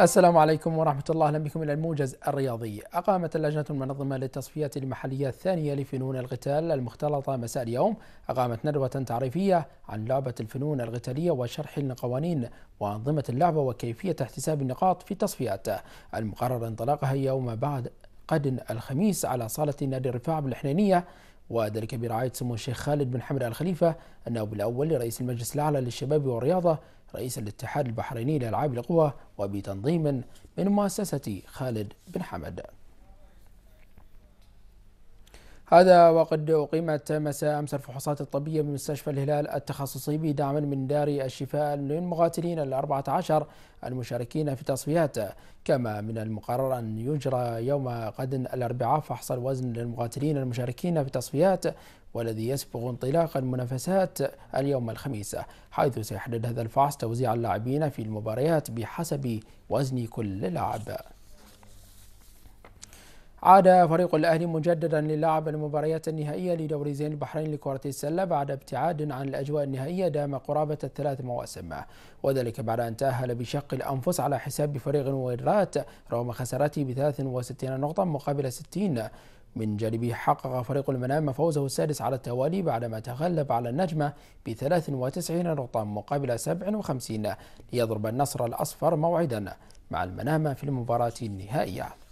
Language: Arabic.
السلام عليكم ورحمة الله أهلا بكم إلى الموجز الرياضي أقامت اللجنة المنظمة للتصفيات المحلية الثانية لفنون القتال المختلطة مساء اليوم أقامت ندوة تعريفية عن لعبة الفنون القتالية وشرح القوانين وأنظمة اللعبة وكيفية احتساب النقاط في التصفيات المقرر انطلاقها يوم بعد قد الخميس على صالة نادي الرفاع بالحنينية وذلك برعاية سمو الشيخ خالد بن حمد آل خليفة النائب الأول لرئيس المجلس الأعلى للشباب والرياضة رئيس الاتحاد البحريني لألعاب القوى وبتنظيم من مؤسسة خالد بن حمد هذا وقد أقيمت مساء أمس الفحوصات الطبية بمستشفى الهلال التخصصي بدعم من دار الشفاء للمقاتلين الأربعة عشر المشاركين في تصفيات كما من المقرر أن يجرى يوم غد الأربعاء فحص الوزن للمقاتلين المشاركين في تصفيات والذي يسبق انطلاق المنافسات اليوم الخميس حيث سيحدد هذا الفحص توزيع اللاعبين في المباريات بحسب وزن كل لاعب عاد فريق الأهلي مجددا للعب المباريات النهائية لدوري زين البحرين لكرة السلة بعد ابتعاد عن الأجواء النهائية دام قرابة الثلاث مواسم وذلك بعد أن تأهل بشق الأنفس على حساب فريق الويرات رغم خسارته ب 63 نقطة مقابل 60 من جانبه حقق فريق المنام فوزه السادس على التوالي بعدما تغلب على النجمة ب 93 نقطة مقابل 57 ليضرب النصر الأصفر موعدا مع المنامة في المباراة النهائية